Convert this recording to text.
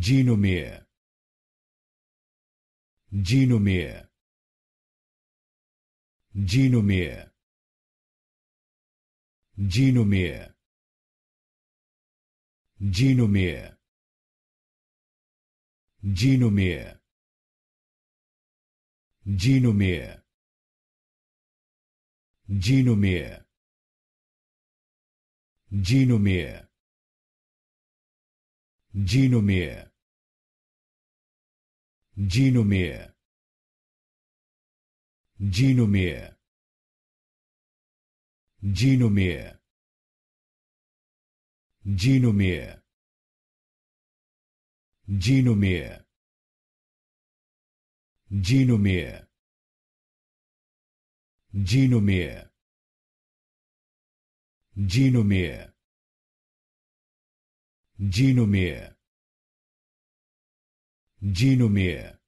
Genomere Genomere Genomere Genomere Genomere Genomere Genomere Genomere Genomere Genomere Genomere Genomere Genomere Genomere Genomere Genomere Genomere Genomere Dinumir. Dinumir.